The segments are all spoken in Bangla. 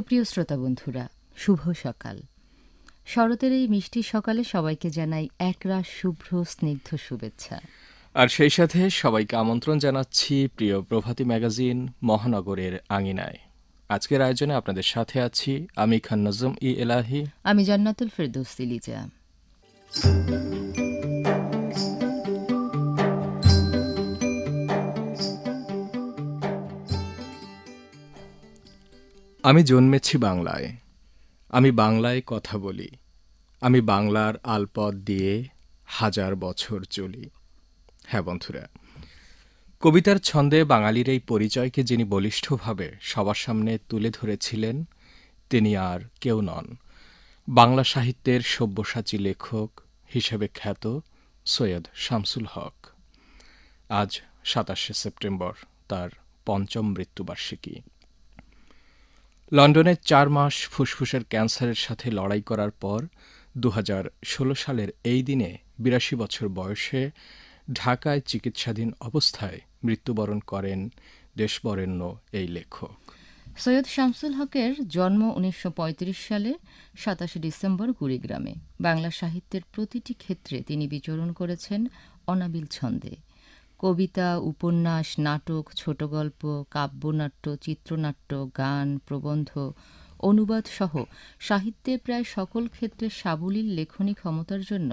সুপ্রিয় শ্রোতা বন্ধুরা শুভ সকাল শরতের এই মিষ্টি সকালে সবাইকে জানাই একরাশ শুভ্র স্নিগ্ধ শুভেচ্ছা আর সেই সাথে সবাইকে আমন্ত্রণ জানাচ্ছি প্রিয় প্রভাতী ম্যাগাজিন মহানগরের আঙিনায় আজকের আয়োজনে আপনাদের সাথে আছি আমি খান নজম ই এলাহি আমি জান্নাতুল ফেরদৌস লিজা আমি জন্মেছি বাংলায় আমি বাংলায় কথা বলি আমি বাংলার আলপদ দিয়ে হাজার বছর চলি হ্যাঁ বন্ধুরা কবিতার ছন্দে বাঙালির এই পরিচয়কে যিনি বলিষ্ঠভাবে সবার সামনে তুলে ধরেছিলেন তিনি আর কেউ নন বাংলা সাহিত্যের সব্যসাচী লেখক হিসেবে খ্যাত সৈয়দ শামসুল হক আজ সাতাশে সেপ্টেম্বর তার পঞ্চম মৃত্যুবার্ষিকী লন্ডনে চার মাস ফুসফুসের ক্যান্সারের সাথে লড়াই করার পর দু সালের এই দিনে বিরাশি বছর বয়সে ঢাকায় চিকিৎসাধীন অবস্থায় মৃত্যুবরণ করেন দেশবরেণ্য এই লেখক সৈয়দ শামসুল হকের জন্ম উনিশশো সালে সাতাশে ডিসেম্বর কুড়িগ্রামে বাংলা সাহিত্যের প্রতিটি ক্ষেত্রে তিনি বিচরণ করেছেন অনাবিল ছন্দে কবিতা উপন্যাস নাটক ছোট গল্প কাব্যনাট্য চিত্রনাট্য গান প্রবন্ধ অনুবাদ সহ সাহিত্যে প্রায় সকল ক্ষেত্রে সাবলীল লেখনী ক্ষমতার জন্য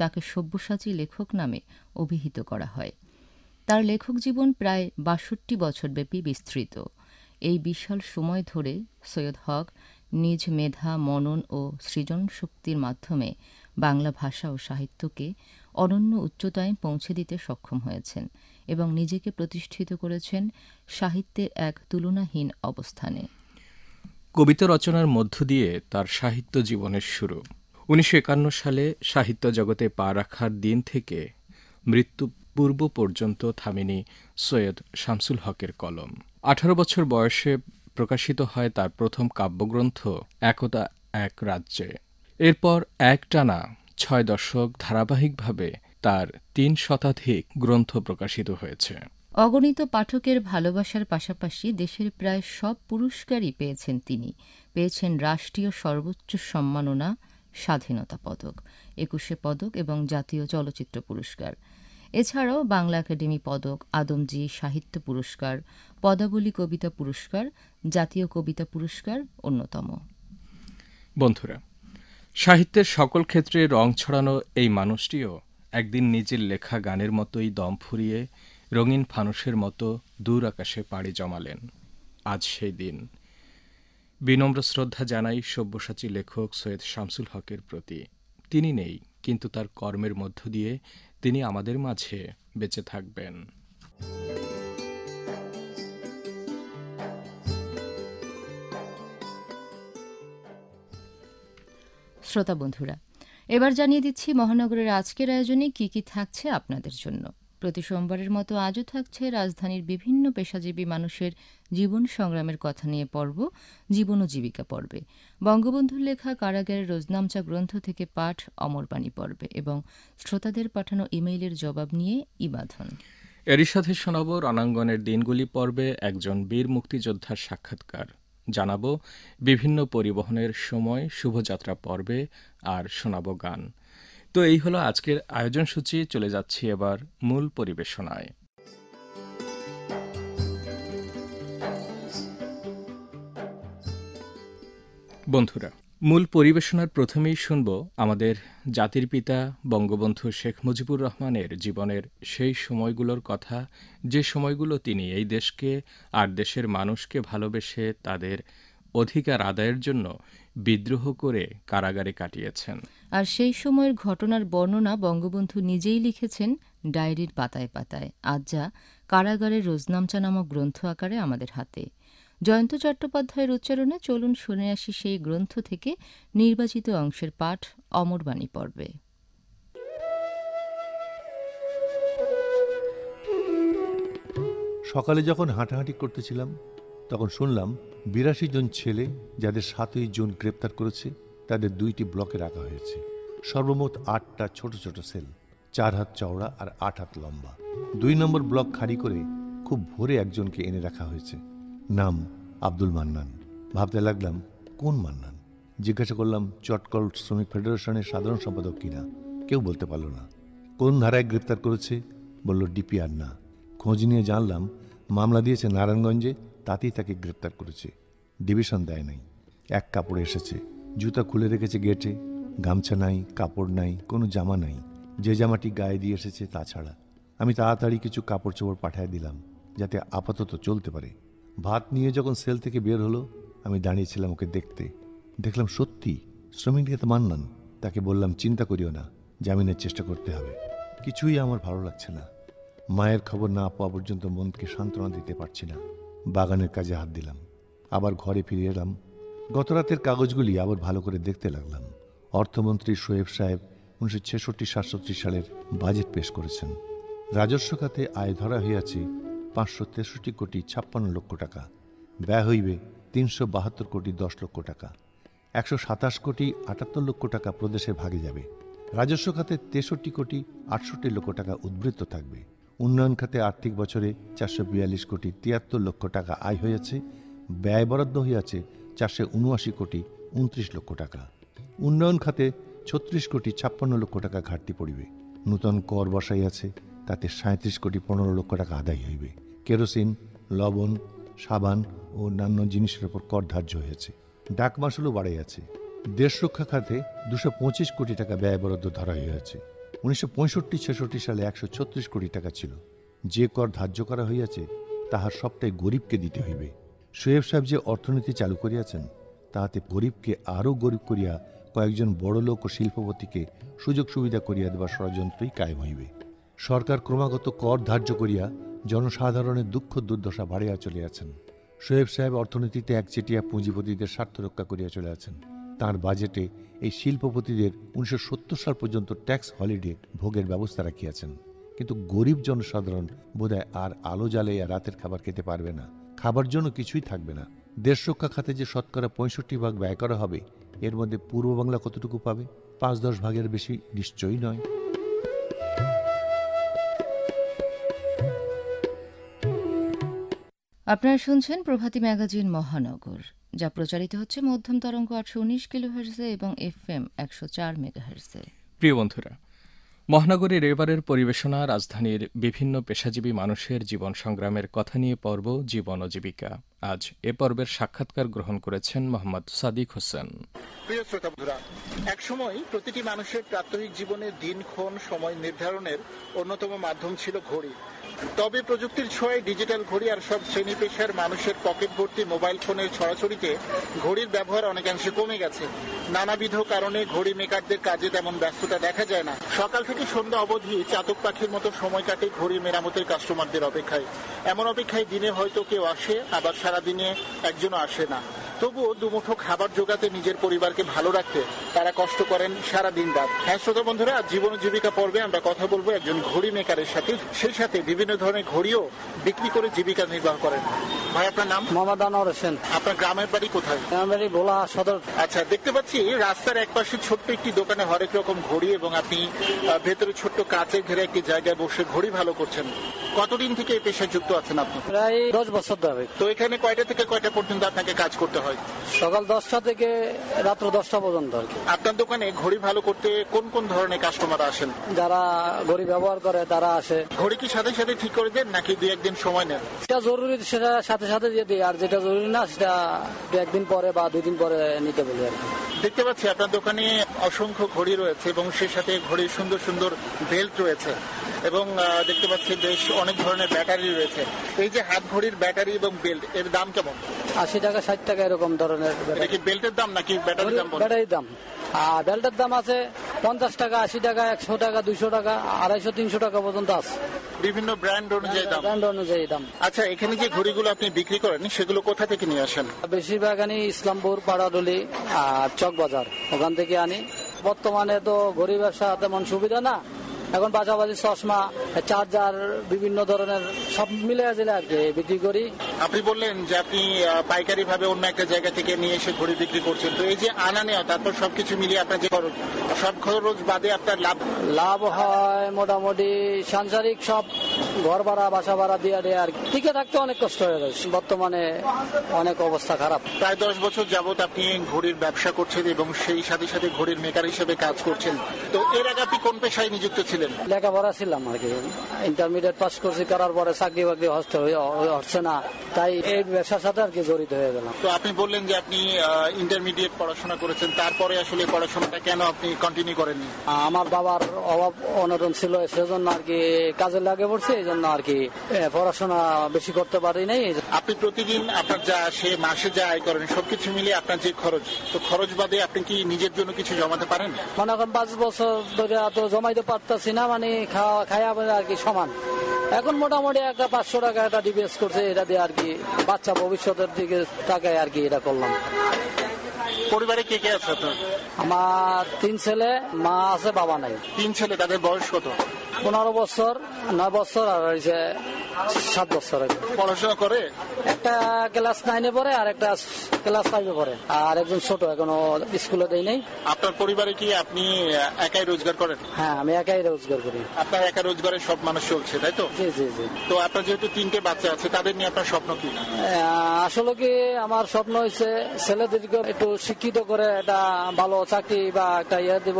তাকে সব্যসাচী লেখক নামে অভিহিত করা হয় তার লেখক জীবন প্রায় বাষট্টি বছরব্যাপী বিস্তৃত এই বিশাল সময় ধরে সৈয়দ হক নিজ মেধা মনন ও সৃজন শক্তির মাধ্যমে বাংলা ভাষা ও সাহিত্যকে অনন্য উচ্চতায় পৌঁছে দিতে সক্ষম হয়েছেন এবং নিজেকে প্রতিষ্ঠিত করেছেন সাহিত্যের এক তুলনাহীন অবস্থানে কবিতা রচনার মধ্য দিয়ে তার সাহিত্য জীবনের শুরু উনিশশো সালে সাহিত্য জগতে পা রাখার দিন থেকে মৃত্যু পূর্ব পর্যন্ত থামেনি সৈয়দ শামসুল হকের কলম আঠারো বছর বয়সে প্রকাশিত হয় তার প্রথম কাব্যগ্রন্থ একতা এক রাজ্যে এরপর এক টানা ছয় দশক ধারাবাহিকভাবে তার তিন শতাধিক গ্রন্থ প্রকাশিত হয়েছে অগণিত পাঠকের ভালোবাসার পাশাপাশি দেশের প্রায় সব পুরস্কারই পেয়েছেন তিনি পেয়েছেন রাষ্ট্রীয় সর্বোচ্চ সম্মাননা স্বাধীনতা পদক একুশে পদক এবং জাতীয় চলচ্চিত্র পুরস্কার এছাড়াও বাংলা একাডেমি পদক আদমজি সাহিত্য পুরস্কার পদাবলী কবিতা পুরস্কার জাতীয় কবিতা পুরস্কার অন্যতম বন্ধুরা সাহিত্যের সকল ক্ষেত্রে রং ছড়ানো এই মানুষটিও একদিন নিজের লেখা গানের মতোই দম ফুরিয়ে রঙিন ফানুষের মতো দূর আকাশে পাড়ি জমালেন আজ সেই দিন বিনম্র শ্রদ্ধা জানাই সব্যসাচী লেখক সৈয়দ শামসুল হকের প্রতি তিনি নেই কিন্তু তার কর্মের মধ্য দিয়ে তিনি আমাদের মাঝে বেঁচে থাকবেন শ্রোতা বন্ধুরা এবার জানিয়ে দিচ্ছি মহানগরের আজকের আয়োজনে কি কি থাকছে আপনাদের জন্য প্রতি সোমবারের মতো আজও থাকছে রাজধানীর বিভিন্ন পেশাজীবী মানুষের জীবন সংগ্রামের কথা নিয়ে পর্ব জীবন ও জীবিকা পর্বে বঙ্গবন্ধুর লেখা কারাগারের রোজনামচা গ্রন্থ থেকে পাঠ অমরবাণী পর্বে এবং শ্রোতাদের পাঠানো ইমেইলের জবাব নিয়ে ইবাধন এরই সাথে শোনাব রণাঙ্গনের দিনগুলি পর্বে একজন বীর মুক্তিযোদ্ধার সাক্ষাৎকার জানাব বিভিন্ন পরিবহনের সময় শুভযাত্রা পর্বে আর শোনাব গান তো এই হলো আজকের আয়োজন সূচি চলে যাচ্ছি এবার মূল পরিবেশনায় বন্ধুরা মূল পরিবেশনার প্রথমেই শুনব আমাদের জাতির পিতা বঙ্গবন্ধু শেখ মুজিবুর রহমানের জীবনের সেই সময়গুলোর কথা যে সময়গুলো তিনি এই দেশকে আর দেশের মানুষকে ভালোবেসে তাদের অধিকার আদায়ের জন্য বিদ্রোহ করে কারাগারে কাটিয়েছেন আর সেই সময়ের ঘটনার বর্ণনা বঙ্গবন্ধু নিজেই লিখেছেন ডায়েরির পাতায় পাতায় আজ যা কারাগারের রোজনামচা নামক গ্রন্থ আকারে আমাদের হাতে জয়ন্ত চট্টোপাধ্যায়ের উচ্চারণে চলুন শুনে আসি সেই গ্রন্থ থেকে নির্বাচিত অংশের পাঠ অমরবাণী পর্বে সকালে যখন হাঁটাহাঁটি করতেছিলাম তখন শুনলাম বিরাশি জন ছেলে যাদের সাতই জুন গ্রেপ্তার করেছে তাদের দুইটি ব্লকে রাখা হয়েছে সর্বমোট আটটা ছোট ছোট সেল চার হাত চওড়া আর আট হাত লম্বা দুই নম্বর ব্লক খালি করে খুব ভোরে একজনকে এনে রাখা হয়েছে নাম আব্দুল মান্নান ভাবতে লাগলাম কোন মান্নান জিজ্ঞাসা করলাম চটকল শ্রমিক ফেডারেশনের সাধারণ সম্পাদক কিনা কেউ বলতে পারলো না কোন ধারায় গ্রেপ্তার করেছে বলল ডিপিআর না খোঁজ নিয়ে জানলাম মামলা দিয়েছে নারায়ণগঞ্জে তাতেই তাকে গ্রেপ্তার করেছে ডিভিশন দেয় নাই এক কাপড়ে এসেছে জুতা খুলে রেখেছে গেটে গামছা নাই কাপড় নাই কোনো জামা নাই যে জামাটি গায়ে দিয়ে এসেছে তাছাড়া আমি তাড়াতাড়ি কিছু কাপড় চোপড় পাঠিয়ে দিলাম যাতে আপাতত চলতে পারে ভাত নিয়ে যখন সেল থেকে বের হলো আমি দাঁড়িয়েছিলাম ওকে দেখতে দেখলাম সত্যি শ্রমিক তো মানলাম তাকে বললাম চিন্তা করিও না জামিনের চেষ্টা করতে হবে কিছুই আমার ভালো লাগছে না মায়ের খবর না পাওয়া পর্যন্ত মনকে সান্ত্বনা দিতে পারছি না বাগানের কাজে হাত দিলাম আবার ঘরে ফিরে এলাম গতরাতের কাগজগুলি আবার ভালো করে দেখতে লাগলাম অর্থমন্ত্রী শোয়েব সাহেব উনিশশো ছেষট্টি সাতষট্টি সালের বাজেট পেশ করেছেন রাজস্ব খাতে আয় ধরা হইয়াছে পাঁচশো তেষট্টি কোটি ছাপ্পান্ন লক্ষ টাকা ব্যয় হইবে তিনশো বাহাত্তর কোটি দশ লক্ষ টাকা একশো সাতাশ কোটি আটাত্তর লক্ষ টাকা প্রদেশের ভাগে যাবে রাজস্ব খাতে তেষট্টি কোটি আটষট্টি লক্ষ টাকা উদ্বৃত্ত থাকবে উন্নয়ন খাতে আর্থিক বছরে চারশো বিয়াল্লিশ কোটি তিয়াত্তর লক্ষ টাকা আয় হয়েছে ব্যয় বরাদ্দ হইয়াছে চারশো উনআশি কোটি উনত্রিশ লক্ষ টাকা উন্নয়ন খাতে ছত্রিশ কোটি ছাপ্পান্ন লক্ষ টাকা ঘাটতি পড়িবে নূতন কর বসাইয়াছে তাতে সাঁত্রিশ কোটি পনেরো লক্ষ টাকা আদায় হইবে কেরোসিন লবণ সাবান ও অন্যান্য জিনিসের ওপর কর ধার্য হয়েছে ডাক মাসুলও বাড়ে আছে দেশ রক্ষা খাতে দুশো পঁচিশ কোটি টাকা ব্যয় বরাদ্দ ধরা হয়েছে উনিশশো পঁয়ষট্টি ছেষট্টি সালে একশো ছত্রিশ কোটি টাকা ছিল যে কর ধার্য করা হইয়াছে তাহার সবটাই গরিবকে দিতে হইবে সোয়েব সাহেব যে অর্থনীতি চালু করিয়াছেন তাহাতে গরিবকে আরও গরিব করিয়া কয়েকজন বড়লোক ও শিল্পপতিকে সুযোগ সুবিধা করিয়া দেওয়ার ষড়যন্ত্রই কায়েম হইবে সরকার ক্রমাগত কর ধার্য করিয়া জনসাধারণের দুঃখ দুর্দশা বাড়িয়া চলিয়াছেন শোয়েব সাহেব অর্থনীতিতে একচেটিয়া পুঁজিপতিদের স্বার্থ রক্ষা করিয়া চলে আছেন তার বাজেটে এই শিল্পপতিদের উনিশশো সাল পর্যন্ত ট্যাক্স হলিডে ভোগের ব্যবস্থা রাখিয়াছেন কিন্তু গরিব জনসাধারণ বোধ আর আলো জ্বালাইয়া রাতের খাবার খেতে পারবে না খাবার জন্য কিছুই থাকবে না দেশ রক্ষা খাতে যে শতকরা পঁয়ষট্টি ভাগ ব্যয় করা হবে এর মধ্যে পূর্ব বাংলা কতটুকু পাবে পাঁচ দশ ভাগের বেশি নিশ্চয়ই নয় আপনারা শুনছেন প্রভাতী ম্যাগাজিন মহানগর যা প্রচারিত হচ্ছে মধ্যম তরঙ্গ আটশো উনিশ কিলোহার্সে এবং এফ এম একশো চার মেগাহার্সে প্রিয় বন্ধুরা মহানগরীর এবারের পরিবেশনা রাজধানীর বিভিন্ন পেশাজীবী মানুষের জীবন সংগ্রামের কথা নিয়ে পর্ব জীবন ও জীবিকা আজ এ পর্বের সাক্ষাৎকার গ্রহণ করেছেন মোহাম্মদ সাদিক হোসেন প্রিয় শ্রোতা বন্ধুরা একসময় প্রতিটি মানুষের প্রাত্যহিক জীবনে দিনক্ষণ সময় নির্ধারণের অন্যতম মাধ্যম ছিল ঘড়ি তবে প্রযুক্তির ছোঁয়ায় ডিজিটাল ঘড়ি আর সব শ্রেণী পেশার মানুষের পকেট ভর্তি মোবাইল ফোনের ছড়াছড়িতে ঘড়ির ব্যবহার অনেকাংশে কমে গেছে নানাবিধ কারণে ঘড়ি মেকারদের কাজে তেমন ব্যস্ততা দেখা যায় না সকাল থেকে সন্ধ্যা অবধি চাতক পাখির মতো সময় কাটে ঘড়ি মেরামতের কাস্টমারদের অপেক্ষায় এমন অপেক্ষায় দিনে হয়তো কেউ আসে আবার সারাদিনে একজনও আসে না তবুও দুমুঠো খাবার জোগাতে নিজের পরিবারকে ভালো রাখতে তারা কষ্ট করেন সারা দিন রাত হ্যাঁ শ্রোতা বন্ধুরা আজ জীবন জীবিকা পর্বে আমরা কথা বলবো একজন ঘড়ি মেকারের সাথে সেই সাথে বিভিন্ন ধরনের ঘড়িও বিক্রি করে জীবিকা নির্বাহ করেন ভাই আপনার নাম মোহাম্মদ আনোয়ার হোসেন আপনার গ্রামের বাড়ি কোথায় গ্রামের ভোলা সদর আচ্ছা দেখতে পাচ্ছি রাস্তার একপাশে ছোট্ট একটি দোকানে হরেক রকম ঘড়ি এবং আপনি ভেতরে ছোট্ট কাঁচে ঘেরে একটি জায়গায় বসে ঘড়ি ভালো করছেন কতদিন থেকে এই পেশায় যুক্ত আছেন আপনি প্রায় দশ বছর ধরে তো এখানে কয়টা থেকে কয়টা পর্যন্ত আপনাকে কাজ করতে হয় like সকাল দশটা থেকে রাত্র দশটা পর্যন্ত আর কি আপনার দোকানে ঘড়ি ভালো করতে কোন কোন ধরনের কাস্টমার আসেন যারা ঘড়ি ব্যবহার করে তারা আসে ঘড়ি কি সাথে সাথে ঠিক করে দেন নাকি দু একদিন সময় নেন সেটা জরুরি সেটা সাথে সাথে দিয়ে দিই আর যেটা জরুরি না সেটা দু একদিন পরে বা দুই দিন পরে নিতে বলি আর কি দেখতে পাচ্ছি আপনার দোকানে অসংখ্য ঘড়ি রয়েছে এবং সেই সাথে ঘড়ির সুন্দর সুন্দর বেল্ট রয়েছে এবং দেখতে পাচ্ছি বেশ অনেক ধরনের ব্যাটারি রয়েছে এই যে হাত ঘড়ির ব্যাটারি এবং বেল্ট এর দাম কেমন আশি টাকা ষাট টাকা এরকম ধরনের বেল্টের দাম নাকি দাম ব্যাটারির দাম আর বেল্টের দাম আছে পঞ্চাশ টাকা আশি টাকা একশো টাকা দুইশো টাকা আড়াইশো তিনশো টাকা পর্যন্ত আছে বিভিন্ন ব্র্যান্ড অনুযায়ী দাম অনুযায়ী দাম আচ্ছা এখানে যে ঘড়িগুলো আপনি বিক্রি করেন সেগুলো কোথা থেকে নিয়ে আসেন বেশিরভাগ আনি ইসলামপুর পাড়াডলি আর চকবাজার ওখান থেকে আনি বর্তমানে তো ঘড়ি ব্যবসা তেমন সুবিধা না এখন পাশাপাশি চশমা চার্জার বিভিন্ন ধরনের সব মিলে আসলে আর কি বিক্রি করি আপনি বললেন যে আপনি পাইকারি ভাবে অন্য একটা জায়গা থেকে নিয়ে এসে ঘড়ি বিক্রি করছেন তো এই যে আনা নেওয়া তারপর সবকিছু মিলিয়ে আপনার যে খরচ সব খরচ বাদে আপনার লাভ লাভ হয় মোটামুটি সাংসারিক সব ঘর ভাড়া বাসা ভাড়া দিয়ে দেয় আর টিকে থাকতে অনেক কষ্ট হয়ে গেছে বর্তমানে অনেক অবস্থা খারাপ প্রায় দশ বছর যাবৎ আপনি ঘড়ির ব্যবসা করছেন এবং সেই সাথে সাথে ঘড়ির মেকার হিসেবে কাজ করছেন তো এর আগে আপনি কোন পেশায় নিযুক্ত ছিলেন লেখাপড়া ছিলাম আর কি ইন্টারমিডিয়েট পাস করছি করার পরে চাকরি বাকরি হস্ত হচ্ছে না তাই এই ব্যবসার সাথে আর কি জড়িত হয়ে গেলাম তো আপনি বললেন যে আপনি ইন্টারমিডিয়েট পড়াশোনা করেছেন তারপরে আসলে পড়াশোনাটা কেন আপনি কন্টিনিউ করেননি আমার বাবার অভাব অনটন ছিল সেজন্য আর কি কাজে লাগে পড়ছে জন্য আর কি পড়াশোনা বেশি করতে পারি নাই আপনি প্রতিদিন আপনার যা সে মাসে যা আয় করেন সবকিছু মিলে আপনার যে খরচ তো খরচ বাদে আপনি কি নিজের জন্য কিছু জমাতে পারেন মানে এখন পাঁচ বছর ধরে এত জমাইতে পারতাছি না মানে খাওয়া খায়া আর কি সমান এখন মোটামুটি একটা পাঁচশো টাকা এটা ডিভিএস করছে এটা দিয়ে আর কি বাচ্চা ভবিষ্যতের দিকে টাকায় আর কি এটা করলাম পরিবারে কে কে আছে আমার তিন ছেলে মা আছে বাবা নাই তিন ছেলে তাদের বয়স কত পনেরো বছর নয় বছর আর সাত বছর পড়াশোনা করে একটা ক্লাস নাইনে পড়ে আর একটা ক্লাস ফাইভে পড়ে আর একজন ছোট এখনো স্কুলে দেয় নাই আপনার পরিবারে কি আপনি একাই রোজগার করেন হ্যাঁ আমি একাই রোজগার করি আপনার একা রোজগারে সব মানুষ চলছে তাই তো জি জি জি তো আপনার যেহেতু তিনটে বাচ্চা আছে তাদের নিয়ে আপনার স্বপ্ন কি আসলে কি আমার স্বপ্ন হয়েছে ছেলেদেরকে একটু শিক্ষিত করে একটা ভালো চাকরি বা একটা ইয়ে দিব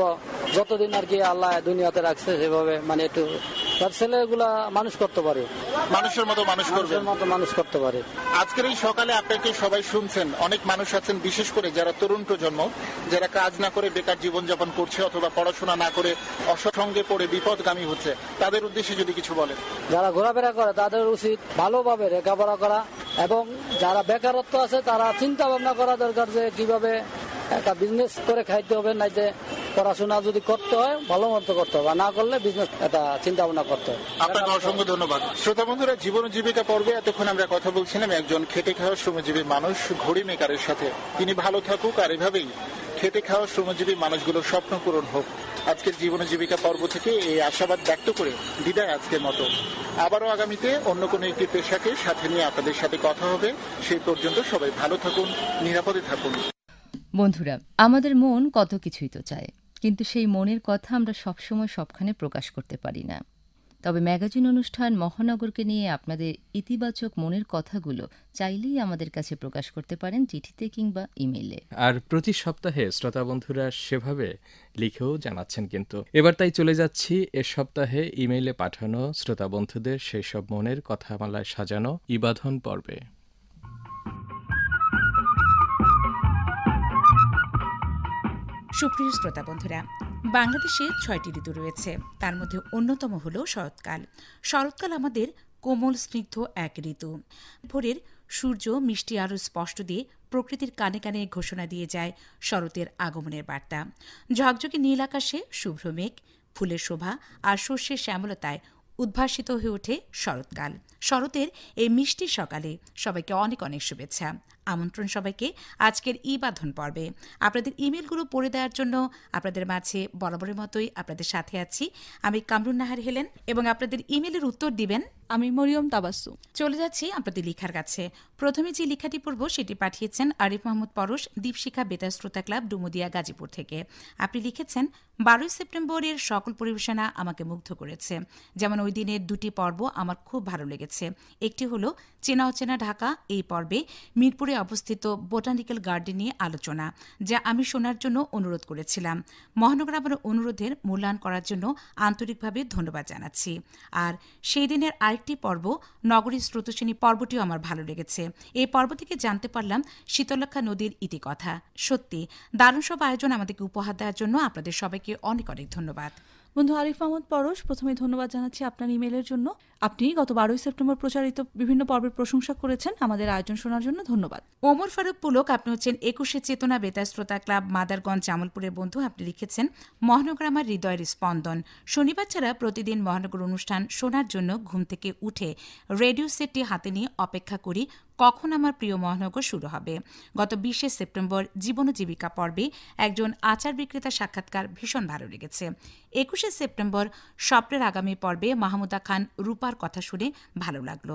যতদিন আর কি আল্লাহ দুনিয়াতে রাখছে সেভাবে মানে একটু তার ছেলেগুলা মানুষ করতে পারে মানুষের মতো মানুষ করবে মানুষ করতে পারে আজকের এই সকালে আপনাকে সবাই শুনছেন অনেক মানুষ আছেন বিশেষ করে যারা তরুণ প্রজন্ম যারা কাজ না করে বেকার জীবনযাপন করছে অথবা পড়াশোনা না করে অসঙ্গে পড়ে বিপদগামী হচ্ছে তাদের উদ্দেশ্যে যদি কিছু বলেন যারা ঘোরাফেরা করে তাদের উচিত ভালোভাবে লেখাপড়া করা এবং যারা বেকারত্ব আছে তারা চিন্তা ভাবনা করা দরকার যে কিভাবে একটা বিজনেস করে খাইতে হবে না যে পড়াশোনা যদি করতে হয় ভালো মতো করতে হবে না করলে বিজনেস এটা চিন্তা ভাবনা করতে হবে আপনাকে অসংখ্য ধন্যবাদ শ্রোতা বন্ধুরা জীবন জীবিকা পর্বে এতক্ষণ আমরা কথা বলছিলাম একজন খেটে খাওয়া শ্রমজীবী মানুষ ঘড়ি মেকারের সাথে তিনি ভালো থাকুক আর এভাবেই খেটে খাওয়া শ্রমজীবী মানুষগুলোর স্বপ্ন পূরণ হোক আজকের জীবন জীবিকা পর্ব থেকে এই আশাবাদ ব্যক্ত করে বিদায় আজকের মতো আবারও আগামীতে অন্য কোনো একটি পেশাকে সাথে নিয়ে আপনাদের সাথে কথা হবে সেই পর্যন্ত সবাই ভালো থাকুন নিরাপদে থাকুন বন্ধুরা আমাদের মন কত কিছুই তো চায় কিন্তু সেই মনের কথা আমরা সবসময় সবখানে প্রকাশ করতে পারি না তবে ম্যাগাজিন অনুষ্ঠান মহানগরকে নিয়ে আপনাদের ইতিবাচক মনের কথাগুলো চাইলেই আমাদের কাছে প্রকাশ করতে পারেন চিঠিতে কিংবা ইমেইলে আর প্রতি সপ্তাহে শ্রোতা বন্ধুরা সেভাবে লিখেও জানাচ্ছেন কিন্তু এবার তাই চলে যাচ্ছি এ সপ্তাহে ইমেইলে পাঠানো শ্রোতা বন্ধুদের সব মনের কথামালায় সাজানো ইবাধন পর্বে সুপ্রিয় শ্রোতা বন্ধুরা বাংলাদেশে ছয়টি ঋতু রয়েছে তার মধ্যে অন্যতম হল শরৎকাল শরৎকাল আমাদের কোমল স্নিগ্ধ এক ঋতু ভোরের সূর্য মিষ্টি আরও স্পষ্ট দিয়ে প্রকৃতির কানে কানে ঘোষণা দিয়ে যায় শরতের আগমনের বার্তা ঝকঝকে নীল আকাশে শুভ্র মেঘ ফুলের শোভা আর শস্যের শ্যামলতায় উদ্ভাসিত হয়ে ওঠে শরৎকাল শরতের এই মিষ্টি সকালে সবাইকে অনেক অনেক শুভেচ্ছা আমন্ত্রণ সবাইকে আজকের ই বাঁধন পর্বে আপনাদের ইমেলগুলো পড়ে দেওয়ার জন্য আপনাদের মাঝে বরাবরের মতোই আপনাদের সাথে আছি আমি কামরুন নাহার হেলেন এবং আপনাদের ইমেলের উত্তর দিবেন আমি মরিয়ম তাবাসু চলে যাচ্ছি আপনাদের লেখার কাছে প্রথমে যে লেখাটি পড়ব সেটি পাঠিয়েছেন আরিফ মাহমুদ পরশ দীপশিখা বেতার শ্রোতা ক্লাব ডুমুদিয়া গাজীপুর থেকে আপনি লিখেছেন বারোই সেপ্টেম্বরের সকল পরিবেশনা আমাকে মুগ্ধ করেছে যেমন নয় দিনের দুটি পর্ব আমার খুব ভালো লেগেছে একটি হল চেনা অচেনা ঢাকা এই পর্বে মিরপুরে অবস্থিত বোটানিক্যাল গার্ডেন নিয়ে আলোচনা যা আমি শোনার জন্য অনুরোধ করেছিলাম মহানগর আমার অনুরোধের মূল্যায়ন করার জন্য আন্তরিকভাবে ধন্যবাদ জানাচ্ছি আর সেই দিনের আরেকটি পর্ব নগরীর স্রোতসেনী পর্বটিও আমার ভালো লেগেছে এই পর্ব থেকে জানতে পারলাম শীতলক্ষা নদীর ইতিকথা সত্যি দারুণ সব আয়োজন আমাদেরকে উপহার দেওয়ার জন্য আপনাদের সবাইকে অনেক অনেক ধন্যবাদ বন্ধু আরিফ মাহমুদ পরশ প্রথমে ধন্যবাদ জানাচ্ছি আপনার ইমেলের জন্য আপনি গত বারোই সেপ্টেম্বর প্রচারিত বিভিন্ন পর্বের প্রশংসা করেছেন আমাদের আয়োজন শোনার জন্য ধন্যবাদ ওমর ফারুক পুলক আপনি হচ্ছেন একুশে চেতনা বেতার শ্রোতা ক্লাব মাদারগঞ্জ জামালপুরের বন্ধু আপনি লিখেছেন মহানগর আমার হৃদয়ের স্পন্দন শনিবার ছাড়া প্রতিদিন মহানগর অনুষ্ঠান শোনার জন্য ঘুম থেকে উঠে রেডিও সেটটি হাতে নিয়ে অপেক্ষা করি কখন আমার প্রিয় মহানগর শুরু হবে গত বিশে সেপ্টেম্বর জীবন জীবিকা পর্বে একজন আচার বিক্রেতা সাক্ষাৎকার ভীষণ ভালো লেগেছে একুশে সেপ্টেম্বর স্বপ্নের আগামী পর্বে মাহমুদা খান রূপার কথা শুনে ভালো লাগলো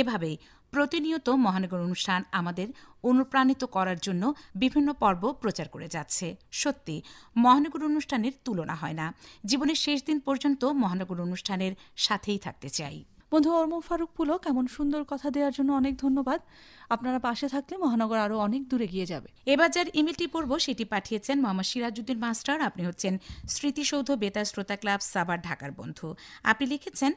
এভাবেই প্রতিনিয়ত মহানগর অনুষ্ঠান আমাদের অনুপ্রাণিত করার জন্য বিভিন্ন পর্ব প্রচার করে যাচ্ছে সত্যি মহানগর অনুষ্ঠানের তুলনা হয় না জীবনের শেষ দিন পর্যন্ত মহানগর অনুষ্ঠানের সাথেই থাকতে চাই বন্ধু অর্ম ফারুক পুলক এমন সুন্দর কথা দেওয়ার জন্য অনেক ধন্যবাদ আপনারা পাশে থাকলে মহানগর আরও অনেক দূরে গিয়ে যাবে এবার যার ইমেলটি পড়ব সেটি পাঠিয়েছেন মোহাম্মদ সিরাজুদ্দিন মাস্টার আপনি হচ্ছেন স্মৃতিসৌধ বেতার শ্রোতা ক্লাব সাবার ঢাকার বন্ধু আপনি লিখেছেন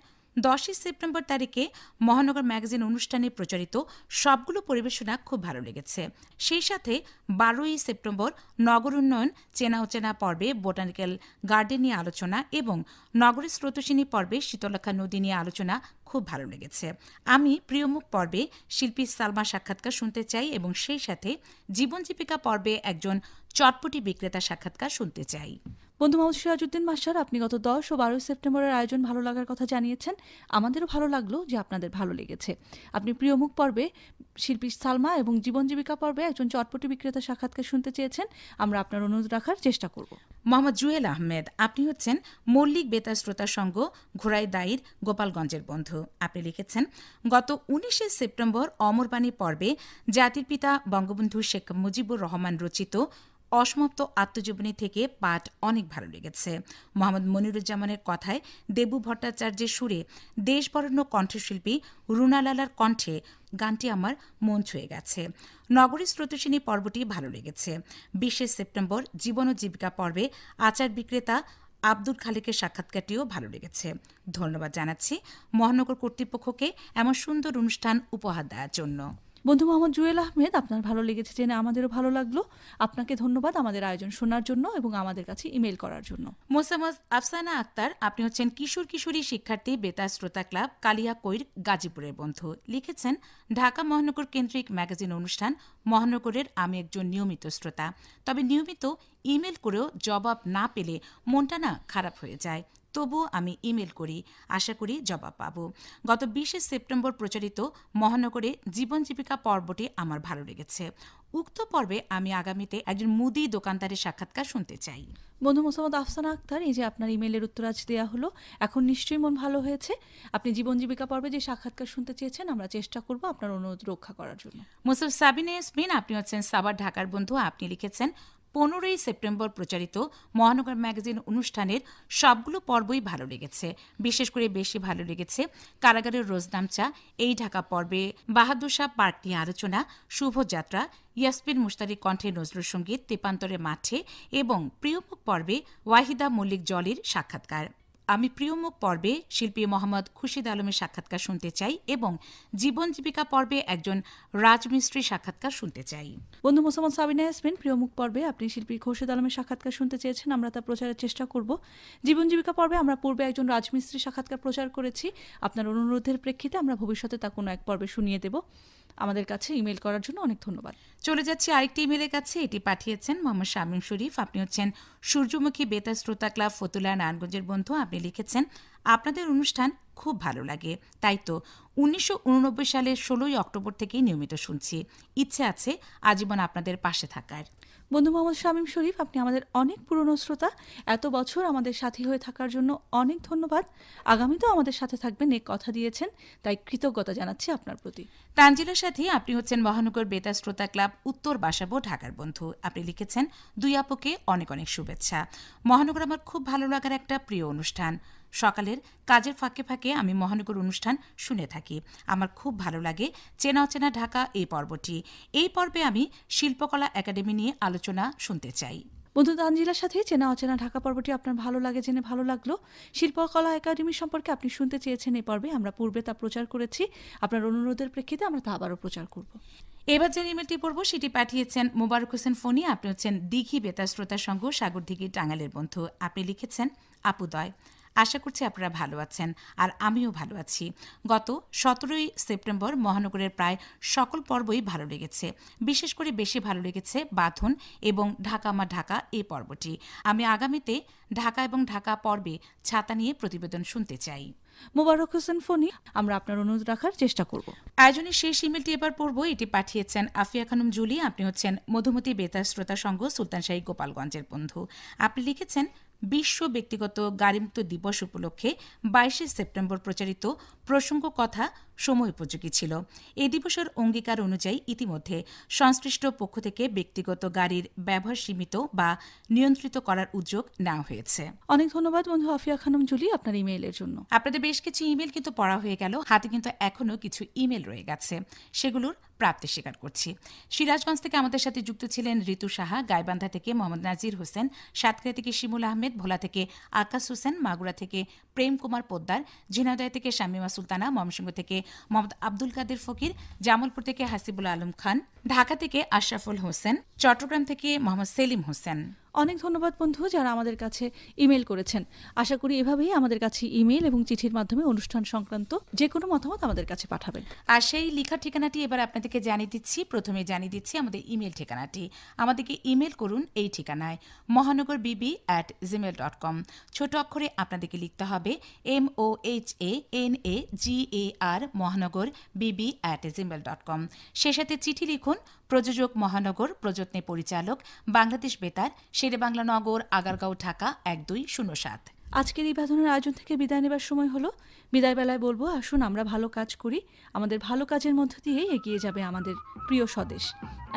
দশই সেপ্টেম্বর তারিখে মহানগর ম্যাগাজিন অনুষ্ঠানে প্রচারিত সবগুলো পরিবেশনা খুব ভালো লেগেছে সেই সাথে বারোই সেপ্টেম্বর নগর উন্নয়ন চেনা অচেনা পর্বে বোটানিক্যাল গার্ডেন নিয়ে আলোচনা এবং নগরের স্রোতসিনী পর্বে শীতলক্ষা নদী নিয়ে আলোচনা খুব ভালো লেগেছে আমি প্রিয়মুখ পর্বে শিল্পী সালমা সাক্ষাৎকার শুনতে চাই এবং সেই সাথে জীবন জীবিকা পর্বে একজন চটপটি বিক্রেতা সাক্ষাৎকার শুনতে চাই বন্ধু মহম্মদ সিরাজুদ্দিন মাস্টার আপনি গত দশ ও বারোই সেপ্টেম্বরের আয়োজন ভালো লাগার কথা জানিয়েছেন আমাদেরও ভালো লাগলো যে আপনাদের ভালো লেগেছে আপনি প্রিয়মুখ পর্বে শিল্পী সালমা এবং জীবন জীবিকা পর্বে একজন চটপটি বিক্রেতা সাক্ষাৎকার শুনতে চেয়েছেন আমরা আপনার অনুরোধ রাখার চেষ্টা করব মোহাম্মদ জুয়েল আহমেদ আপনি হচ্ছেন মল্লিক বেতার শ্রোতা সংঘ ঘোড়াই দায়ের গোপালগঞ্জের বন্ধু আপনি লিখেছেন গত উনিশে সেপ্টেম্বর অমরবাণী পর্বে জাতির পিতা বঙ্গবন্ধু শেখ মুজিবুর রহমান রচিত অসমাপ্ত আত্মজীবনী থেকে পাঠ অনেক ভালো লেগেছে মোহাম্মদ মনিরুজ্জামানের কথায় দেবু ভট্টাচার্যের সুরে দেশবরণ্য কণ্ঠশিল্পী রুনালালার কণ্ঠে গানটি আমার মন ছুঁয়ে গেছে নগরী স্রোতসিনী পর্বটি ভালো লেগেছে বিশে সেপ্টেম্বর জীবন ও জীবিকা পর্বে আচার বিক্রেতা আব্দুল খালেকের সাক্ষাৎকারটিও ভালো লেগেছে ধন্যবাদ জানাচ্ছি মহানগর কর্তৃপক্ষকে এমন সুন্দর অনুষ্ঠান উপহার দেওয়ার জন্য বন্ধু মোহাম্মদ জুয়েল আহমেদ আপনার ভালো লেগেছে জেনে আমাদেরও ভালো লাগলো আপনাকে ধন্যবাদ আমাদের আয়োজন শোনার জন্য এবং আমাদের কাছে ইমেল করার জন্য মোসাম্মদ আফসানা আক্তার আপনি হচ্ছেন কিশোর কিশোরী শিক্ষার্থী বেতার শ্রোতা ক্লাব কালিয়াকৈর গাজীপুরের বন্ধু লিখেছেন ঢাকা মহানগর কেন্দ্রিক ম্যাগাজিন অনুষ্ঠান মহানগরের আমি একজন নিয়মিত শ্রোতা তবে নিয়মিত ইমেল করেও জবাব না পেলে মনটা না খারাপ হয়ে যায় তবুও আমি ইমেল করি আশা করি জবাব পাবো গত বিশে সেপ্টেম্বর প্রচারিত মহানগরে জীবন জীবিকা পর্বটি আমার ভালো লেগেছে উক্ত পর্বে আমি আগামীতে একজন মুদি দোকানদারের সাক্ষাৎকার শুনতে চাই বন্ধু মোসাম্মদ আফসানা আক্তার এই যে আপনার ইমেলের উত্তর আজ দেওয়া হলো এখন নিশ্চয়ই মন ভালো হয়েছে আপনি জীবন জীবিকা পর্বে যে সাক্ষাৎকার শুনতে চেয়েছেন আমরা চেষ্টা করব আপনার অনুরোধ রক্ষা করার জন্য মোসাফ সাবিনে ইসমিন আপনি হচ্ছেন সাবার ঢাকার বন্ধু আপনি লিখেছেন পনেরোই সেপ্টেম্বর প্রচারিত মহানগর ম্যাগাজিন অনুষ্ঠানের সবগুলো পর্বই ভালো লেগেছে বিশেষ করে বেশি ভালো লেগেছে কারাগারের রোজনামচা এই ঢাকা পর্বে বাহাদুর শাহ পার্ক নিয়ে আলোচনা শুভযাত্রা ইয়াসপিন মুস্তারি কণ্ঠে নজরুল সঙ্গীত তেপান্তরের মাঠে এবং প্রিয়মুখ পর্বে ওয়াহিদা মল্লিক জলির সাক্ষাৎকার আমি প্রিয়মুখ পর্বে শিল্পী মোহাম্মদ খুশিদ আলমের সাক্ষাৎকার শুনতে চাই এবং জীবন জীবিকা পর্বে একজন রাজমিস্ত্রি সাক্ষাৎকার শুনতে চাই বন্ধু মোসাম্মদ সাবিনা ইয়াসমিন প্রিয়মুখ পর্বে আপনি শিল্পী খুশিদ আলমের সাক্ষাৎকার শুনতে চেয়েছেন আমরা তা প্রচারের চেষ্টা করব জীবন জীবিকা পর্বে আমরা পূর্বে একজন রাজমিস্ত্রি সাক্ষাৎকার প্রচার করেছি আপনার অনুরোধের প্রেক্ষিতে আমরা ভবিষ্যতে তা কোনো এক পর্বে শুনিয়ে দেব আমাদের কাছে ইমেল করার জন্য অনেক ধন্যবাদ চলে যাচ্ছি আরেকটি ইমেলের কাছে এটি পাঠিয়েছেন মোহাম্মদ শামীম শরীফ আপনি হচ্ছেন সূর্যমুখী বেতার শ্রোতা ক্লাব ফতুলা নারায়ণগঞ্জের বন্ধু আপনি লিখেছেন আপনাদের অনুষ্ঠান খুব ভালো লাগে তাই তো উনিশশো সালের ষোলোই অক্টোবর থেকেই নিয়মিত শুনছি ইচ্ছে আছে আজীবন আপনাদের পাশে থাকার বন্ধু মোহাম্মদ শামীম শরীফ আপনি আমাদের অনেক পুরনো শ্রোতা এত বছর আমাদের সাথী হয়ে থাকার জন্য অনেক ধন্যবাদ আগামীতেও আমাদের সাথে থাকবেন এ কথা দিয়েছেন তাই কৃতজ্ঞতা জানাচ্ছি আপনার প্রতি তানজিলের সাথে আপনি হচ্ছেন মহানগর বেতা শ্রোতা ক্লাব উত্তর বাসাবো ঢাকার বন্ধু আপনি লিখেছেন দুই আপুকে অনেক অনেক শুভেচ্ছা মহানগর আমার খুব ভালো লাগার একটা প্রিয় অনুষ্ঠান সকালের কাজের ফাঁকে ফাঁকে থেকে আমি মহানগর অনুষ্ঠান শুনে থাকি আমার খুব ভালো লাগে চেনা অচেনা ঢাকা এই পর্বটি এই পর্বে আমি শিল্পকলা একাডেমি নিয়ে আলোচনা শুনতে চাই বন্ধু তানজিলার সাথে চেনা অচেনা ঢাকা পর্বটি আপনার ভালো লাগে জেনে ভালো লাগলো শিল্পকলা একাডেমি সম্পর্কে আপনি শুনতে চেয়েছেন এই পর্বে আমরা পূর্বে তা প্রচার করেছি আপনার অনুরোধের প্রেক্ষিতে আমরা তা আবারও প্রচার করব এবার যে ইমেলটি পড়ব সেটি পাঠিয়েছেন মোবারক হোসেন ফোনি আপনি হচ্ছেন দিঘি বেতার শ্রোতা সঙ্গ সাগর দিঘি টাঙ্গালের বন্ধু আপনি লিখেছেন আপুদয় আশা করছি আপনারা ভালো আছেন আর আমিও ভালো আছি গত সতেরোই সেপ্টেম্বর মহানগরের প্রায় সকল পর্বই ভালো লেগেছে বিশেষ করে বেশি ভালো লেগেছে বাঁধন এবং ঢাকা মা ঢাকা এই পর্বটি আমি আগামীতে ঢাকা এবং ঢাকা পর্বে ছাতা নিয়ে প্রতিবেদন শুনতে চাই মোবারক হোসেন ফোনি আমরা আপনার অনুরোধ রাখার চেষ্টা করব আয়োজনের শেষ ইমেলটি এবার পড়ব এটি পাঠিয়েছেন আফিয়া খানুম জুলি আপনি হচ্ছেন মধুমতি বেতার শ্রোতা সংঘ সাহি গোপালগঞ্জের বন্ধু আপনি লিখেছেন বিশ্ব ব্যক্তিগত গাড়িমুক্ত দিবস উপলক্ষে বাইশে সেপ্টেম্বর প্রচারিত প্রসঙ্গ কথা সময় উপযোগী ছিল এ দিবসের অঙ্গীকার অনুযায়ী ইতিমধ্যে সংশ্লিষ্ট পক্ষ থেকে ব্যক্তিগত গাড়ির ব্যবহার সীমিত বা নিয়ন্ত্রিত করার উদ্যোগ নেওয়া হয়েছে অনেক ধন্যবাদ বন্ধু আফিয়া খানম জুলি আপনার ইমেইলের জন্য আপনাদের বেশ কিছু ইমেল কিন্তু পড়া হয়ে গেল হাতে কিন্তু এখনও কিছু ইমেল রয়ে গেছে সেগুলোর প্রাপ্তি স্বীকার করছি সিরাজগঞ্জ থেকে আমাদের সাথে যুক্ত ছিলেন ঋতু সাহা গাইবান্ধা থেকে মোহাম্মদ নাজির হোসেন সাতক্ষীরা থেকে শিমুল আহমেদ ভোলা থেকে আকাশ হোসেন মাগুরা থেকে প্রেম কুমার পোদ্দার ঝিনাদয় থেকে শামিমা সুলতানা ময়মনসিংহ থেকে মোহাম্মদ আব্দুল কাদের ফকির জামলপুর থেকে হাসিবুল আলম খান ঢাকা থেকে আশরাফুল হোসেন চট্টগ্রাম থেকে মোহাম্মদ সেলিম হোসেন অনেক ধন্যবাদ বন্ধু যারা আমাদের কাছে ইমেল করেছেন আশা করি এভাবেই আমাদের কাছে ইমেল এবং চিঠির মাধ্যমে অনুষ্ঠান সংক্রান্ত যে কোনো মতামত আমাদের কাছে পাঠাবেন আর সেই লিখার ঠিকানাটি এবার আপনাদেরকে জানিয়ে দিচ্ছি প্রথমে জানিয়ে দিচ্ছি আমাদের ইমেল ঠিকানাটি আমাদেরকে ইমেল করুন এই ঠিকানায় মহানগর বিবি অ্যাট জিমেল ডট কম ছোট অক্ষরে আপনাদেরকে লিখতে হবে M O H A N A G A R Mahanagar BB at Gmail dot com সে সাথে চিঠি লিখুন প্রযোজক মহানগর প্রযত্নে পরিচালক বাংলাদেশ বেতার শেরেবাংলা নগর আগারগাঁও ঢাকা এক দুই শূন্য সাত আজকের এই বাঁধনের আয়োজন থেকে বিদায় নেবার সময় হলো বিদায়বেলায় বলবো আসুন আমরা ভালো কাজ করি আমাদের ভালো কাজের মধ্য দিয়েই এগিয়ে যাবে আমাদের প্রিয় স্বদেশ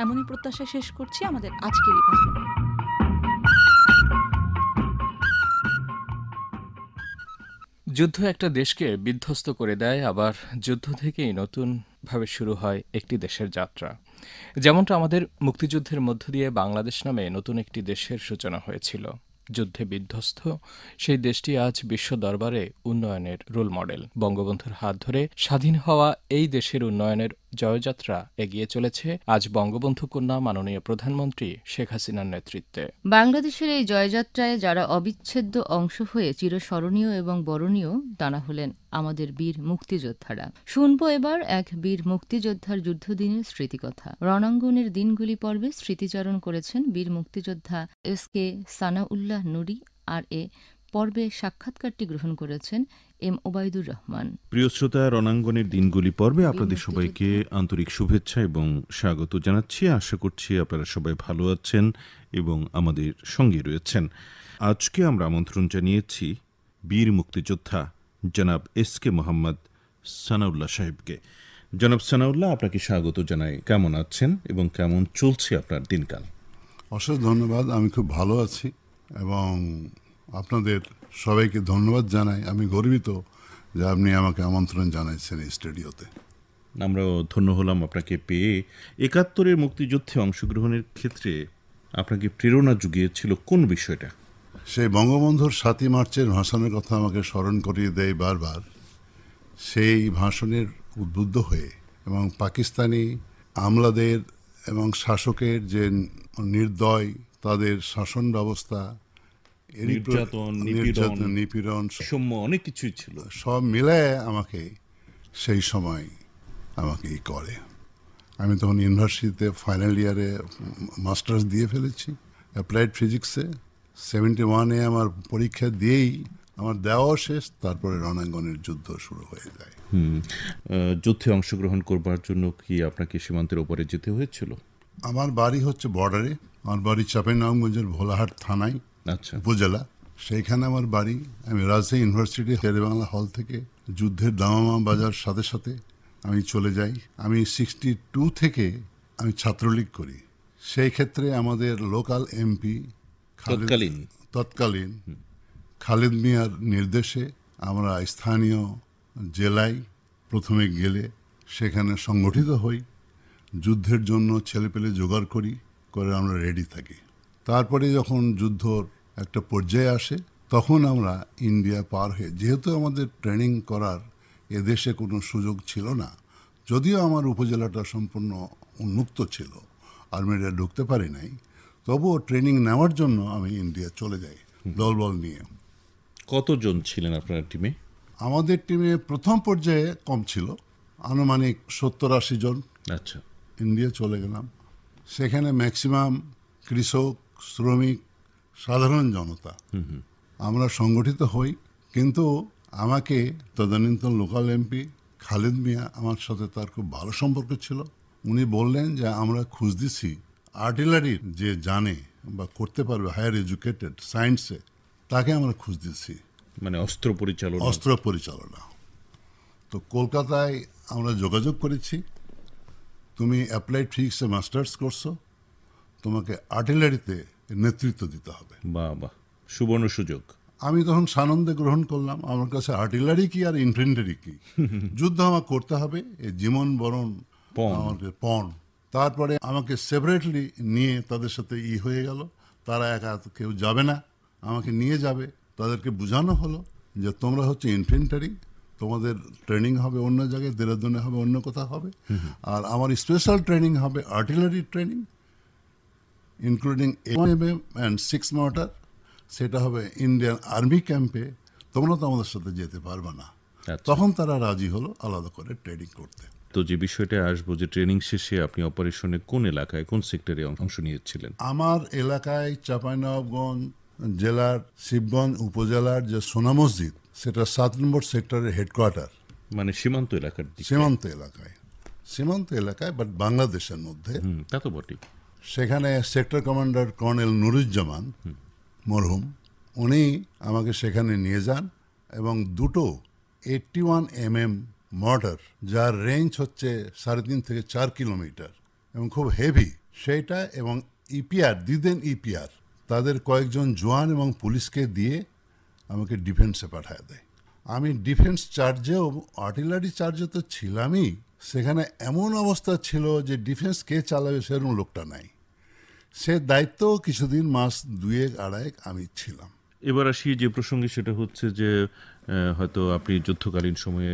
এমনই প্রত্যাশা শেষ করছি আমাদের আজকের এই বাঁধন যুদ্ধ একটা দেশকে বিধ্বস্ত করে দেয় আবার যুদ্ধ থেকেই নতুনভাবে শুরু হয় একটি দেশের যাত্রা যেমনটা আমাদের মুক্তিযুদ্ধের মধ্য দিয়ে বাংলাদেশ নামে নতুন একটি দেশের সূচনা হয়েছিল যুদ্ধে বিধ্বস্ত সেই দেশটি আজ বিশ্ব দরবারে উন্নয়নের রোল মডেল বঙ্গবন্ধুর হাত ধরে স্বাধীন হওয়া এই দেশের উন্নয়নের জয়যাত্রা এগিয়ে চলেছে আজ বঙ্গবন্ধু কন্যা মাননীয় প্রধানমন্ত্রী শেখ হাসিনার নেতৃত্বে বাংলাদেশের এই জয়যাত্রায় যারা অবিচ্ছেদ্য অংশ হয়ে চিরস্মরণীয় এবং বরণীয় তারা হলেন আমাদের বীর মুক্তিযোদ্ধারা শুনব এবার এক বীর মুক্তিযোদ্ধার যুদ্ধদিনের স্মৃতিকথা রণাঙ্গনের দিনগুলি পর্বে স্মৃতিচারণ করেছেন বীর মুক্তিযোদ্ধা এস কে সানাউল্লাহ নুরি আর এ পর্বে সাক্ষাৎকারটি গ্রহণ করেছেন এম ওবায়দুর রহমান প্রিয় শ্রোতা রণাঙ্গনের দিনগুলি পর্বে আপনাদের সবাইকে আন্তরিক শুভেচ্ছা এবং স্বাগত জানাচ্ছি আশা করছি আপনারা সবাই ভালো আছেন এবং আমাদের সঙ্গে রয়েছেন আজকে আমরা আমন্ত্রণ জানিয়েছি বীর মুক্তিযোদ্ধা জনাব এস কে মোহাম্মদ সানাউল্লাহ সাহেবকে জনাব সানাউল্লাহ আপনাকে স্বাগত জানাই কেমন আছেন এবং কেমন চলছে আপনার দিনকাল অশেষ ধন্যবাদ আমি খুব ভালো আছি এবং আপনাদের সবাইকে ধন্যবাদ জানাই আমি গর্বিত যে আপনি আমাকে আমন্ত্রণ জানাইছেন এই স্টুডিওতে আমরাও ধন্য হলাম আপনাকে পেয়ে একাত্তরের মুক্তিযুদ্ধে অংশগ্রহণের ক্ষেত্রে আপনাকে প্রেরণা জুগিয়েছিল কোন বিষয়টা সেই বঙ্গবন্ধুর সাতই মার্চের ভাষণের কথা আমাকে স্মরণ করিয়ে দেয় বারবার সেই ভাষণের উদ্বুদ্ধ হয়ে এবং পাকিস্তানি আমলাদের এবং শাসকের যে নির্দয় তাদের শাসন ব্যবস্থা নির্যাতন নিপীড়ন নিপীড়ন সম্য অনেক কিছুই ছিল সব মিলায় আমাকে সেই সময় আমাকে করে আমি তখন ইউনিভার্সিটিতে ফাইনাল ইয়ারে মাস্টার্স দিয়ে ফেলেছি অ্যাপ্লাইড ফিজিক্সে সেভেন্টি ওয়ানে আমার পরীক্ষা দিয়েই আমার দেওয়াও শেষ তারপরে রণাঙ্গনের যুদ্ধ শুরু হয়ে যায় যুদ্ধে অংশগ্রহণ করবার জন্য কি আপনাকে সীমান্তের ওপরে যেতে হয়েছিল আমার বাড়ি হচ্ছে বর্ডারে আমার বাড়ি চাপাইনবাবগঞ্জের ভোলাহাট থানায় আচ্ছা উপজেলা সেইখানে আমার বাড়ি আমি রাজশাহী ইউনিভার্সিটি বাংলা হল থেকে যুদ্ধের দামামা বাজার সাথে সাথে আমি চলে যাই আমি সিক্সটি টু থেকে আমি ছাত্রলীগ করি সেই ক্ষেত্রে আমাদের লোকাল এমপি তৎকালীন তৎকালীন খালেদ মিয়ার নির্দেশে আমরা স্থানীয় জেলায় প্রথমে গেলে সেখানে সংগঠিত হই যুদ্ধের জন্য ছেলেপেলে জোগাড় করি করে আমরা রেডি থাকি তারপরে যখন যুদ্ধর একটা পর্যায়ে আসে তখন আমরা ইন্ডিয়া পার হয়ে যেহেতু আমাদের ট্রেনিং করার এদেশে কোনো সুযোগ ছিল না যদিও আমার উপজেলাটা সম্পূর্ণ উন্মুক্ত ছিল আর্মিরা ঢুকতে পারি নাই তবুও ট্রেনিং নেওয়ার জন্য আমি ইন্ডিয়া চলে যাই দলবল নিয়ে কতজন ছিলেন আপনার টিমে আমাদের টিমে প্রথম পর্যায়ে কম ছিল আনুমানিক সত্তর আশি জন আচ্ছা ইন্ডিয়া চলে গেলাম সেখানে ম্যাক্সিমাম কৃষক শ্রমিক সাধারণ জনতা আমরা সংগঠিত হই কিন্তু আমাকে তদানীন্তন লোকাল এমপি খালেদ মিয়া আমার সাথে তার খুব ভালো সম্পর্ক ছিল উনি বললেন যে আমরা খুঁজ দিছি আর্টিলারির যে জানে বা করতে পারবে হায়ার এডুকেটেড সায়েন্সে তাকে আমরা খুঁজ দিছি মানে অস্ত্র পরিচালনা অস্ত্র পরিচালনা তো কলকাতায় আমরা যোগাযোগ করেছি তুমি অ্যাপ্লাইড ফিজিক্সে মাস্টার্স করছো তোমাকে আর্টিলারিতে নেতৃত্ব দিতে হবে বাবা সুবর্ণ সুযোগ আমি তখন সানন্দে গ্রহণ করলাম আমার কাছে আর্টিলারি কি আর ইনফেন্টারি কি যুদ্ধ আমার করতে হবে এই জীবন বরণ আমাকে পণ তারপরে আমাকে সেপারেটলি নিয়ে তাদের সাথে ই হয়ে গেল তারা একা কেউ যাবে না আমাকে নিয়ে যাবে তাদেরকে বোঝানো হলো যে তোমরা হচ্ছে ইনফেন্ট্রি তোমাদের ট্রেনিং হবে অন্য জায়গায় দেরাদুনে হবে অন্য কোথাও হবে আর আমার স্পেশাল ট্রেনিং হবে artillery training including MM and six mortar সেটা হবে ইন্ডিয়ান আর্মি ক্যাম্পে তোমরা তো আমাদের সাথে যেতে পারবে না আচ্ছা। তখন তারা রাজি হলো আলাদা করে ট্রেনিং করতে তো যে বিষয়টা আসবো যে ট্রেনিং শেষে আপনি অপারেশনে কোন এলাকায় কোন সেক্টরে অংশ নিয়েছিলেন আমার এলাকায় চাঁপাইনবাবগঞ্জ জেলার শিবগঞ্জ উপজেলার যে সোনা মসজিদ সেটা সাত নম্বর সেক্টরের হেডকোয়ার্টার মানে সীমান্ত এলাকার সীমান্ত এলাকায় সীমান্ত এলাকায় বাট বাংলাদেশের মধ্যে তা তো বটে সেখানে সেক্টর কমান্ডার কর্নেল নুরুজ্জামান মরহুম উনি আমাকে সেখানে নিয়ে যান এবং দুটো eighty one M M mortar যার রেঞ্জ হচ্ছে সাড়ে তিন থেকে চার কিলোমিটার এবং খুব হেভি সেইটা এবং ইপিআর দিদেন ইপিআর তাদের কয়েকজন জোয়ান এবং পুলিশকে দিয়ে আমাকে ডিফেন্সে পাঠায় দেয় আমি ডিফেন্স চার্জেও আর্টিলারি চার্জে তো ছিলামই সেখানে এমন অবস্থা ছিল যে ডিফেন্স কে চালাবে সেরকম লোকটা নাই সে দায়িত্ব কিছুদিন মাস দুয়েক আড়ায়েক আমি ছিলাম এবার আসি যে প্রসঙ্গে সেটা হচ্ছে যে হয়তো আপনি যুদ্ধকালীন সময়ে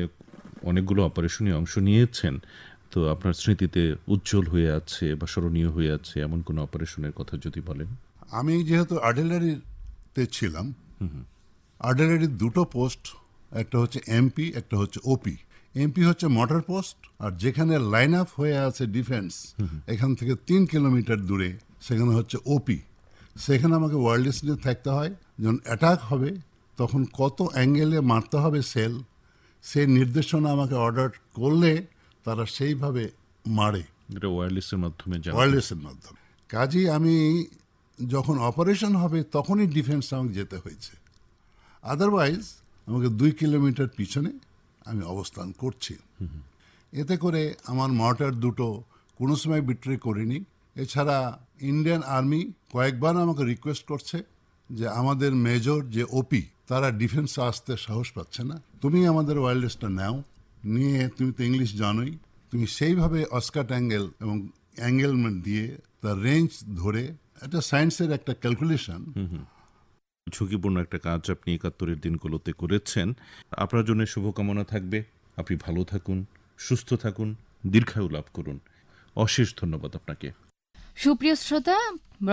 অনেকগুলো অপারেশনে অংশ নিয়েছেন তো আপনার স্মৃতিতে উজ্জ্বল হয়ে আছে বা স্মরণীয় হয়ে আছে এমন কোনো অপারেশনের কথা যদি বলেন আমি যেহেতু আর্টিলারিতে ছিলাম আর্টিলারির দুটো পোস্ট একটা হচ্ছে এমপি একটা হচ্ছে ওপি এমপি হচ্ছে মটর পোস্ট আর যেখানে লাইন আপ হয়ে আছে ডিফেন্স এখান থেকে তিন কিলোমিটার দূরে সেখানে হচ্ছে ওপি সেখানে আমাকে নিয়ে থাকতে হয় যখন অ্যাটাক হবে তখন কত অ্যাঙ্গেলে মারতে হবে সেল সে নির্দেশনা আমাকে অর্ডার করলে তারা সেইভাবে মারে এটা ওয়্যারলেসের মাধ্যমে ওয়্যারলেসের মাধ্যমে কাজেই আমি যখন অপারেশন হবে তখনই ডিফেন্স আমাকে যেতে হয়েছে আদারওয়াইজ আমাকে দুই কিলোমিটার পিছনে আমি অবস্থান করছি এতে করে আমার মর্টার দুটো কোনো সময় বিট্রে করিনি এছাড়া ইন্ডিয়ান আর্মি কয়েকবার আমাকে রিকোয়েস্ট করছে যে আমাদের মেজর যে ওপি তারা ডিফেন্সে আসতে সাহস পাচ্ছে না তুমি আমাদের ওয়াইল্ডেস্টটা নাও নিয়ে তুমি তো ইংলিশ জানোই তুমি সেইভাবে অস্কাট অ্যাঙ্গেল এবং অ্যাঙ্গেলমেন্ট দিয়ে তার রেঞ্জ ধরে একটা সায়েন্সের একটা ক্যালকুলেশন ঝুঁকিপূর্ণ একটা কাজ আপনি একাত্তরের দিনগুলোতে করেছেন আপনার জন্য শুভকামনা থাকবে আপনি ভালো থাকুন সুস্থ থাকুন দীর্ঘায়ু লাভ করুন অশেষ ধন্যবাদ আপনাকে সুপ্রিয় শ্রোতা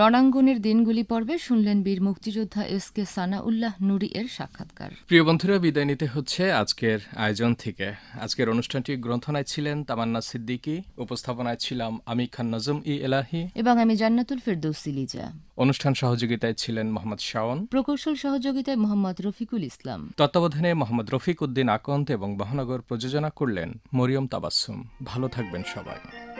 রণাঙ্গনের দিনগুলি পর্বে শুনলেন বীর মুক্তিযোদ্ধা এস কে উল্লাহ নুরি এর সাক্ষাৎকার প্রিয় বন্ধুরা বিদায় নিতে হচ্ছে আজকের আয়োজন থেকে আজকের অনুষ্ঠানটি গ্রন্থনায় ছিলেন তামান্না সিদ্দিকী উপস্থাপনায় ছিলাম আমি খান নজম ই এলাহি এবং আমি জান্নাতুল ফেরদৌসি লিজা অনুষ্ঠান সহযোগিতায় ছিলেন মোহাম্মদ শাওন প্রকৌশল সহযোগিতায় মোহাম্মদ রফিকুল ইসলাম তত্ত্বাবধানে মোহাম্মদ রফিক উদ্দিন আকন্ত এবং মহানগর প্রযোজনা করলেন মরিয়ম তাবাসুম ভালো থাকবেন সবাই